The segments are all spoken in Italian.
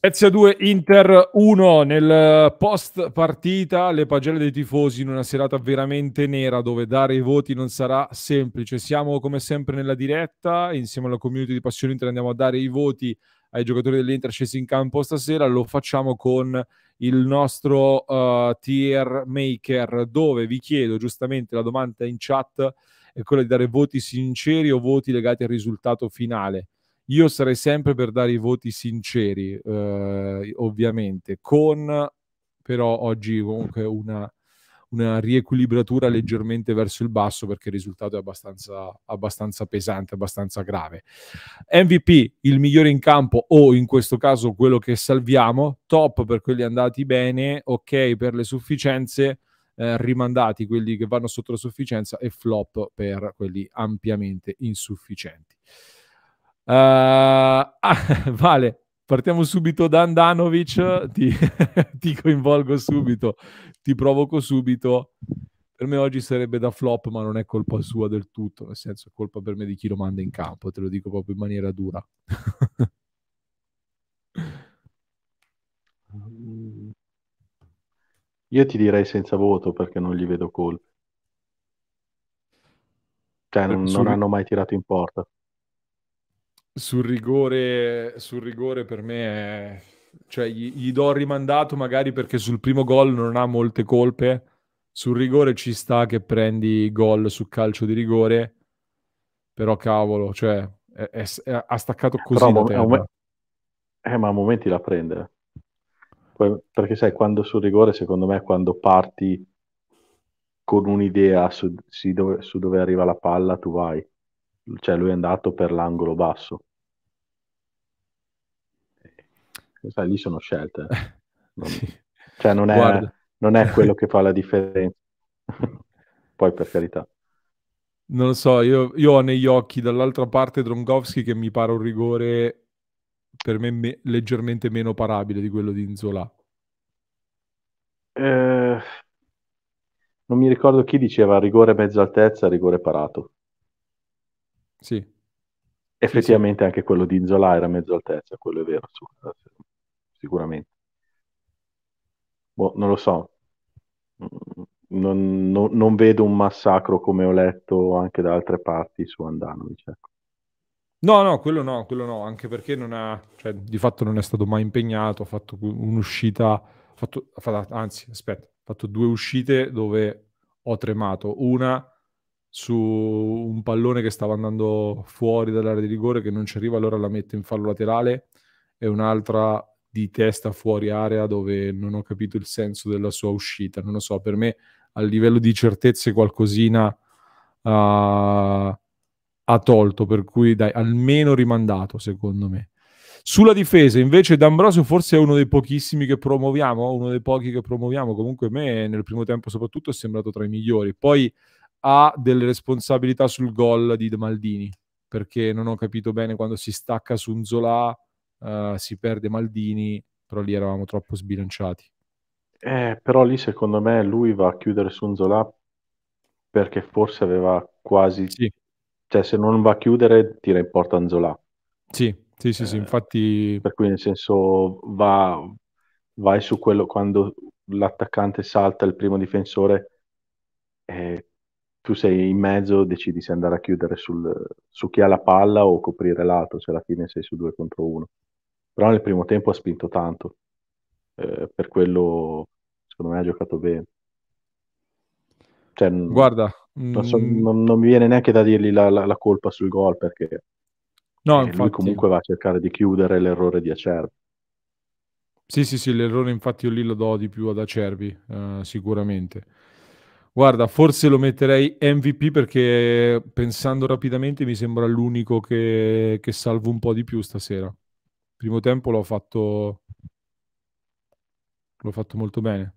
Spezia 2, Inter 1 nel eh, post partita, le pagelle dei tifosi in una serata veramente nera dove dare i voti non sarà semplice. Siamo come sempre nella diretta, insieme alla community di Passione Inter andiamo a dare i voti ai giocatori dell'Inter scesi in campo stasera, lo facciamo con il nostro uh, tier maker dove vi chiedo giustamente la domanda in chat è quella di dare voti sinceri o voti legati al risultato finale io sarei sempre per dare i voti sinceri, eh, ovviamente, con però oggi comunque una, una, riequilibratura leggermente verso il basso perché il risultato è abbastanza, abbastanza pesante, abbastanza grave. MVP, il migliore in campo o in questo caso quello che salviamo, top per quelli andati bene, ok per le sufficienze, eh, rimandati quelli che vanno sotto la sufficienza e flop per quelli ampiamente insufficienti. Uh, ah, vale, partiamo subito da Andanovic, ti, ti, coinvolgo subito, ti provoco subito. Per me oggi sarebbe da flop, ma non è colpa sua del tutto, nel senso è colpa per me di chi lo manda in campo, te lo dico proprio in maniera dura. Io ti direi senza voto perché non gli vedo colpe. Cioè, non, non hanno mai tirato in porta. Sul rigore, sul rigore per me è... Cioè, gli, gli do rimandato magari perché sul primo gol non ha molte colpe. Sul rigore ci sta che prendi gol su calcio di rigore, però cavolo, cioè, è, è, è, ha staccato così però, la terra. Eh, ma a momenti la prende. Poi, perché sai, quando sul rigore, secondo me, quando parti con un'idea su, su dove arriva la palla, tu vai cioè lui è andato per l'angolo basso. sai, lì sono scelte. Non, sì. Cioè non è, non è quello che fa la differenza. Poi per carità. Non lo so, io, io, ho negli occhi dall'altra parte Dronkowski che mi pare un rigore per me, me leggermente meno parabile di quello di Inzola. Eh, non mi ricordo chi diceva rigore mezza altezza, rigore parato. Sì. Effettivamente sì, sì. anche quello di Inzola era mezzo altezza, quello è vero, sicuramente. Boh, non lo so. Mm, non, non, non, vedo un massacro come ho letto anche da altre parti su Andanovic. Ecco. No, no, quello no, quello no, anche perché non ha, cioè, di fatto non è stato mai impegnato, ha fatto un'uscita, fatto, anzi, aspetta, ha fatto due uscite dove ho tremato. Una su un pallone che stava andando fuori dall'area di rigore che non ci arriva, allora la mette in fallo laterale e un'altra di testa fuori area dove non ho capito il senso della sua uscita. Non lo so, per me a livello di certezze qualcosina uh, ha tolto, per cui dai, almeno rimandato secondo me. Sulla difesa invece D'Ambrosio forse è uno dei pochissimi che promuoviamo, uno dei pochi che promuoviamo, comunque a me nel primo tempo soprattutto è sembrato tra i migliori. Poi ha delle responsabilità sul gol di De Maldini, perché non ho capito bene quando si stacca su un Zola, uh, si perde Maldini, però lì eravamo troppo sbilanciati. Eh, però lì secondo me lui va a chiudere su un Zola perché forse aveva quasi... Sì. Cioè se non va a chiudere tira in porta Anzola. Sì, sì, sì, sì eh, infatti... Per cui nel senso va, vai su quello quando l'attaccante salta il primo difensore eh, tu sei in mezzo, decidi se andare a chiudere sul, su chi ha la palla o coprire l'altro, cioè alla fine sei su due contro uno. Però nel primo tempo ha spinto tanto, eh, per quello secondo me ha giocato bene. Cioè, Guarda, non, so, mm... non, non, mi viene neanche da dirgli la, la, la colpa sul gol perché no, eh, lui comunque va a cercare di chiudere l'errore di Acerbi. Sì, sì, sì, l'errore infatti io lì lo do di più ad Acerbi, eh, sicuramente. Guarda, forse lo metterei MVP perché pensando rapidamente mi sembra l'unico che, che salvo un po' di più stasera. Primo tempo l'ho fatto, l'ho fatto molto bene.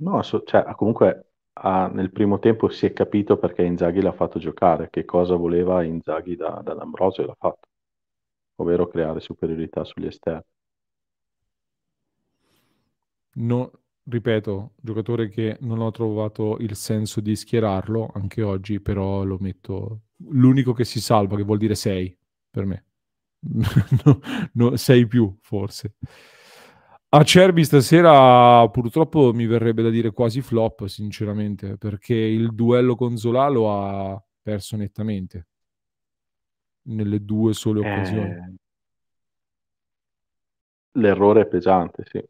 No, so, cioè, comunque ha, nel primo tempo si è capito perché Inzaghi l'ha fatto giocare, che cosa voleva Inzaghi da, da D'Ambrosio e l'ha fatto, ovvero creare superiorità sugli esterni. No, ripeto, giocatore che non ho trovato il senso di schierarlo anche oggi, però lo metto l'unico che si salva, che vuol dire 6 per me. 6 no, no, più forse. a Cerbi stasera purtroppo mi verrebbe da dire quasi flop, sinceramente, perché il duello con Zola lo ha perso nettamente nelle due sole occasioni. Eh... L'errore è pesante, sì.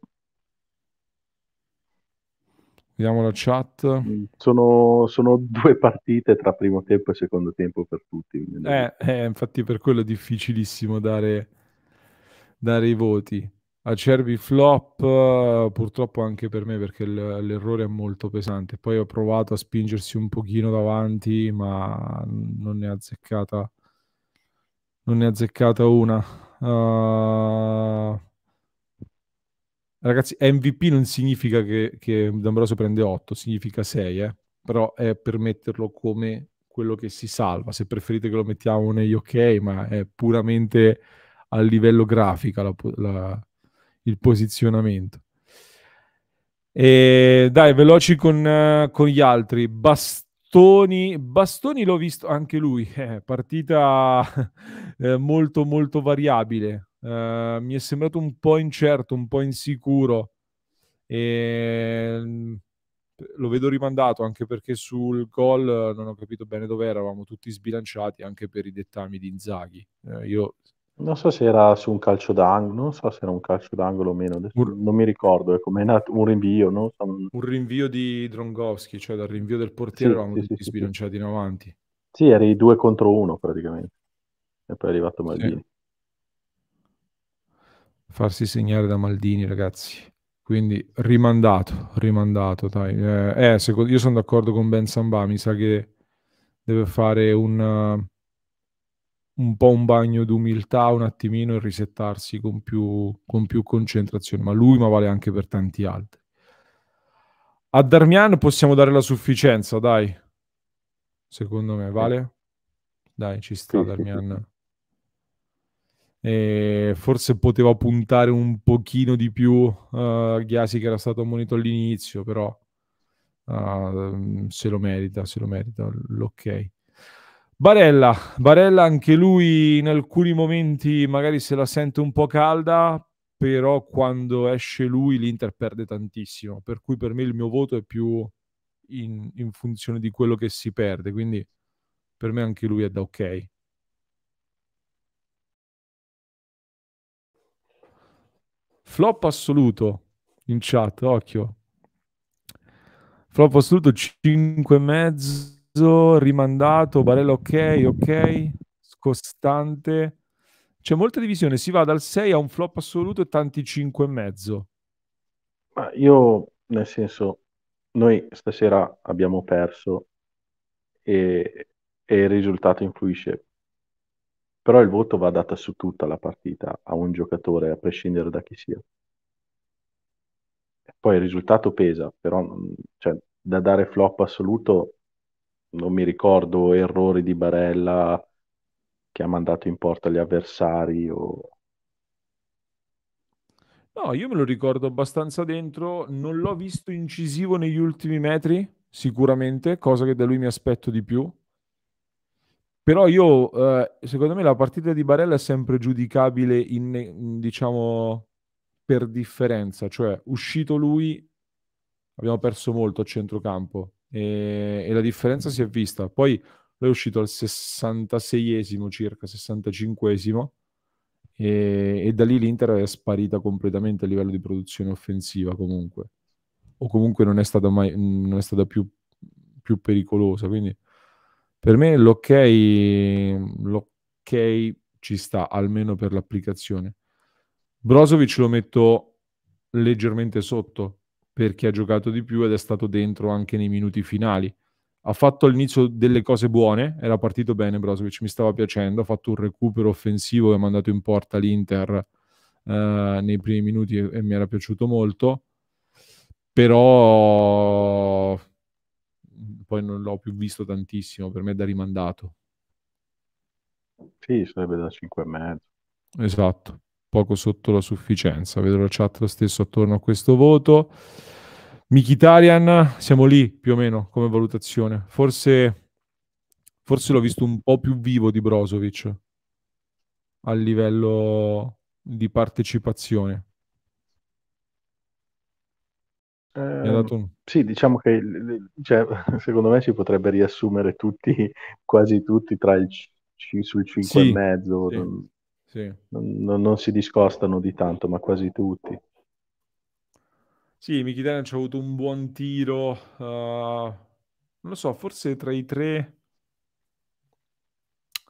Vediamo la chat. Mm, sono, sono, due partite tra primo tempo e secondo tempo per tutti. Eh, eh, infatti per quello è difficilissimo dare, dare i voti. Acerbi flop, purtroppo anche per me perché l'errore è molto pesante. Poi ho provato a spingersi un pochino davanti, ma non ne ha azzeccata, non ne ha azzeccata una. Uh, Ragazzi, MVP non significa che, che D'Ambrosio prende 8, significa 6, eh? però è per metterlo come quello che si salva. Se preferite che lo mettiamo negli ok, ma è puramente a livello grafica la, la, il posizionamento. E dai, veloci con, con gli altri. Bastoni, Bastoni l'ho visto anche lui, eh, partita eh, molto molto variabile. Eh, mi è sembrato un po' incerto, un po' insicuro. E mm, lo vedo rimandato anche perché sul gol non ho capito bene dove eravamo tutti sbilanciati anche per i dettami di Inzaghi. Eh, io... Non so se era su un calcio d'angolo, non so se era un calcio d'angolo o meno, un... non mi ricordo, ecco, è come un rinvio. No? Un rinvio di Drongowski, cioè dal rinvio del portiere sì, eravamo sì, tutti sì, sbilanciati in avanti. Sì, eri due contro uno praticamente, e poi è arrivato Maldini farsi segnare da Maldini, ragazzi. Quindi rimandato, rimandato, dai. Eh, eh, secondo, io sono d'accordo con Ben Samba, mi sa che deve fare un, uh, un po' un bagno d'umiltà un attimino e risettarsi con più, con più concentrazione. Ma lui, ma vale anche per tanti altri. A Darmian possiamo dare la sufficienza, dai. Secondo me, vale? Dai, ci sta sì, Darmian eh, forse poteva puntare un pochino di più uh, Ghiasi che era stato ammonito all'inizio, però uh, se lo merita, se lo merita, l'ok. Barella, Barella anche lui in alcuni momenti magari se la sente un po' calda, però quando esce lui l'Inter perde tantissimo, per cui per me il mio voto è più in, in funzione di quello che si perde, quindi per me anche lui è da ok. Flop assoluto in chat, occhio. Flop assoluto 5 e mezzo, rimandato, Barella ok, ok, scostante. C'è molta divisione, si va dal 6 a un flop assoluto e tanti 5 e mezzo. Ma io, nel senso, noi stasera abbiamo perso e, e il risultato influisce però il voto va data su tutta la partita a un giocatore, a prescindere da chi sia. poi il risultato pesa, però mm, cioè, da dare flop assoluto non mi ricordo errori di Barella che ha mandato in porta gli avversari o... No, io me lo ricordo abbastanza dentro, non l'ho visto incisivo negli ultimi metri, sicuramente, cosa che da lui mi aspetto di più, però io, eh, secondo me, la partita di Barella è sempre giudicabile in, in, diciamo, per differenza. Cioè, uscito lui, abbiamo perso molto a centrocampo e, e la differenza si è vista. Poi lui è uscito al 66esimo, circa 65esimo, e, e da lì l'Inter è sparita completamente a livello di produzione offensiva comunque. O comunque non è stata, mai, non è stata più, più pericolosa, quindi per me l'ok, l'ok ci sta, almeno per l'applicazione. Brozovic lo metto leggermente sotto perché ha giocato di più ed è stato dentro anche nei minuti finali. Ha fatto all'inizio delle cose buone, era partito bene Brozovic, mi stava piacendo, ha fatto un recupero offensivo che ha mandato in porta l'Inter eh, nei primi minuti e mi era piaciuto molto, però poi non l'ho più visto tantissimo, per me è da rimandato. Sì, sarebbe da 5,5. Esatto, poco sotto la sufficienza. Vedo la chat lo stesso attorno a questo voto. Michitarian, siamo lì più o meno come valutazione. Forse, forse l'ho visto un po' più vivo di Brozovic a livello di partecipazione. Eh, un... Sì, diciamo che cioè, secondo me si potrebbe riassumere tutti, quasi tutti, tra il c- sul 5 sì, e mezzo. Sì, non, sì. Non, non, si discostano di tanto, ma quasi tutti. Sì, Michidane ci ha avuto un buon tiro, uh, non lo so, forse tra i tre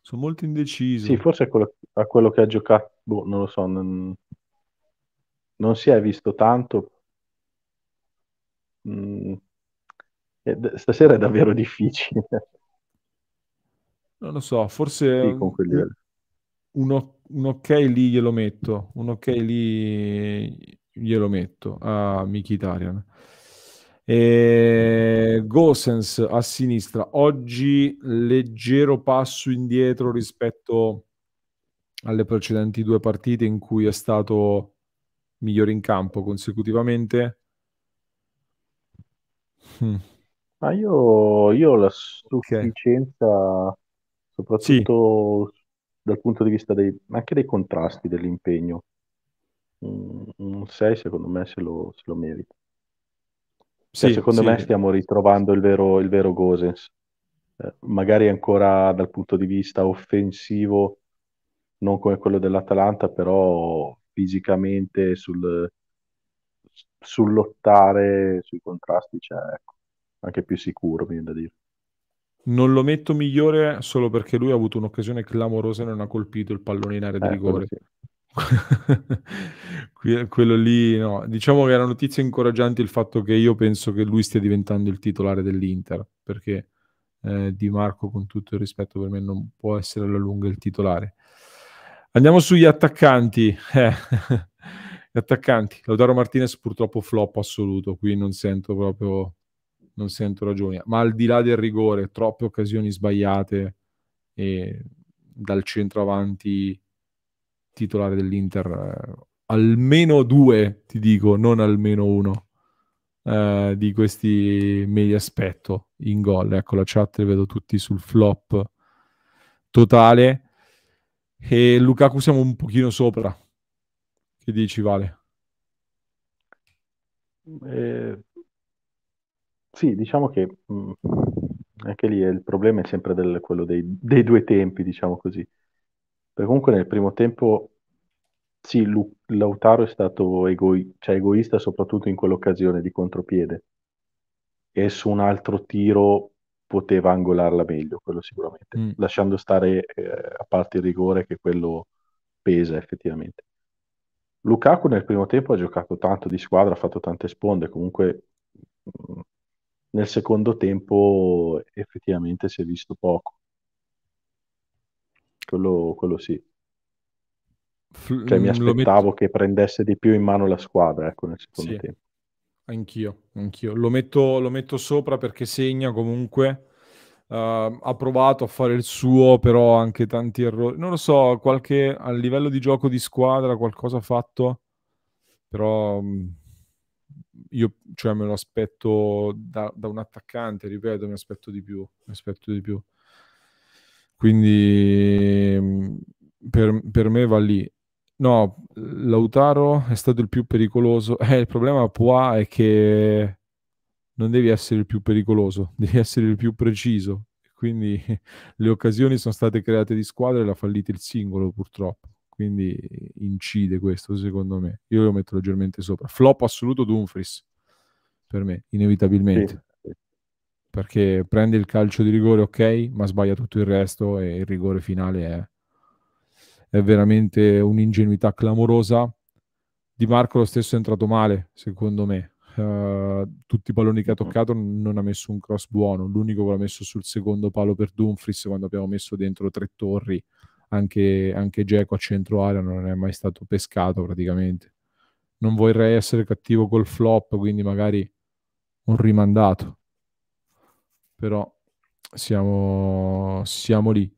sono molto indeciso. Sì, forse a quello, a quello che ha giocato, boh, non lo so, non, non si è visto tanto, mh, mm. eh, stasera è davvero difficile. Non lo so, forse sì, un, un, ok lì glielo metto, un ok lì glielo metto a Miki Italian. E... Gosens a sinistra, oggi leggero passo indietro rispetto alle precedenti due partite in cui è stato migliore in campo consecutivamente Mm. Ma io, io, ho la sufficienza, okay. soprattutto sì. dal punto di vista dei, anche dei contrasti dell'impegno. Un 6 secondo me se lo, se lo merita. Cioè, sì, secondo sì. me stiamo ritrovando il vero, il vero Gosens. Eh, magari ancora dal punto di vista offensivo, non come quello dell'Atalanta, però fisicamente sul, sul lottare sui contrasti c'è cioè, ecco, anche più sicuro, viene da dire. Non lo metto migliore solo perché lui ha avuto un'occasione clamorosa e non ha colpito il pallone in area di eh, rigore. Quello, lì, no. Diciamo che era notizia incoraggiante il fatto che io penso che lui stia diventando il titolare dell'Inter, perché eh, Di Marco, con tutto il rispetto per me, non può essere alla lunga il titolare. Andiamo sugli attaccanti. Eh. gli attaccanti. Lautaro Martinez purtroppo flop assoluto, qui non sento proprio non sento ragioni, ma al di là del rigore, troppe occasioni sbagliate e dal centro avanti titolare dell'Inter eh, almeno due, ti dico, non almeno uno eh, di questi me aspetto in gol. Ecco, la chat le vedo tutti sul flop totale e Lukaku siamo un pochino sopra, che dici, Vale? Eh, sì, diciamo che mh, mm, anche lì il problema è sempre del, quello dei, dei, due tempi, diciamo così. Perché comunque nel primo tempo, sì, Lu, Lautaro è stato egoi, cioè egoista soprattutto in quell'occasione di contropiede e su un altro tiro poteva angolarla meglio, quello sicuramente, mm. lasciando stare eh, a parte il rigore che quello pesa effettivamente. Lukaku nel primo tempo ha giocato tanto di squadra, ha fatto tante sponde, comunque mm, nel secondo tempo effettivamente si è visto poco. Quello, quello sì. Cioè, mi mm, aspettavo met... che prendesse di più in mano la squadra, ecco, nel secondo sì. tempo. Anch'io, anch'io. Lo metto, lo metto sopra perché segna comunque Uh, ha provato a fare il suo, però anche tanti errori. Non lo so, qualche a livello di gioco di squadra qualcosa ha fatto, però um, io cioè, me lo aspetto da, da, un attaccante, ripeto, mi aspetto di più, mi aspetto di più. Quindi mm, per, per me va lì. No, Lautaro è stato il più pericoloso. Eh, il problema qua è che non devi essere il più pericoloso, devi essere il più preciso. Quindi le occasioni sono state create di squadra e l'ha fallito il singolo purtroppo. Quindi incide questo secondo me. Io lo metto leggermente sopra. Flop assoluto Dumfries per me, inevitabilmente. Sì. Perché prende il calcio di rigore, ok, ma sbaglia tutto il resto e il rigore finale è, è veramente un'ingenuità clamorosa. Di Marco lo stesso è entrato male, secondo me eh, tutti i palloni che ha mm. toccato non ha messo un cross buono, l'unico che l'ha messo sul secondo palo per Dumfries quando abbiamo messo dentro tre torri, anche, anche Geco a centro area non è mai stato pescato praticamente. Non vorrei essere cattivo col flop, quindi magari un rimandato, però siamo, siamo lì.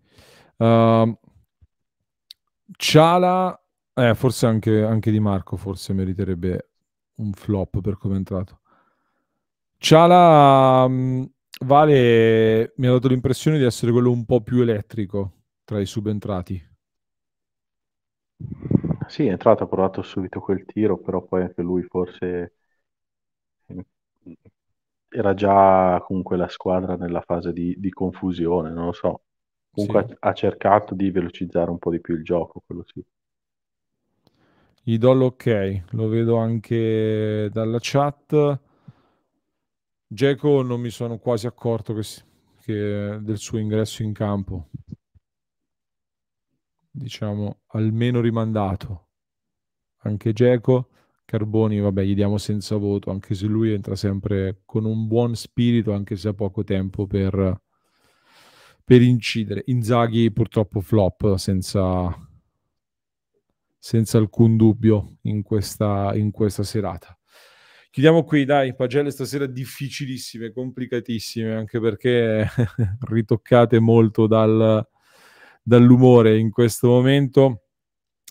Uh, Ciala, eh, forse anche, anche, Di Marco forse meriterebbe un flop per come è entrato. Ciala mm, Vale mi ha dato l'impressione di essere quello un po' più elettrico tra i subentrati. Sì, è entrato, ha provato subito quel tiro, però poi anche lui forse eh, era già comunque la squadra nella fase di, di confusione, non lo so. Comunque sì. ha cercato di velocizzare un po' di più il gioco, quello sì gli do l'ok lo vedo anche dalla chat. Geco non mi sono quasi accorto che, che del suo ingresso in campo. Diciamo almeno rimandato. Anche Geco, Carboni, vabbè, gli diamo senza voto, anche se lui entra sempre con un buon spirito, anche se ha poco tempo per, per incidere. Inzaghi purtroppo flop senza senza alcun dubbio in questa, in questa serata. Chiudiamo qui, dai, pagelle stasera difficilissime, complicatissime, anche perché ritoccate molto dal, dall'umore in questo momento.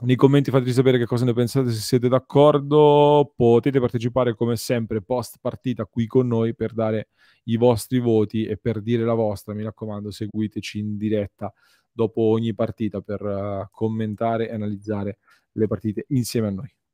Nei commenti fateci sapere che cosa ne pensate, se siete d'accordo. Potete partecipare come sempre post partita qui con noi per dare i vostri voti e per dire la vostra. Mi raccomando, seguiteci in diretta dopo ogni partita per eh, commentare e analizzare le partite insieme a noi.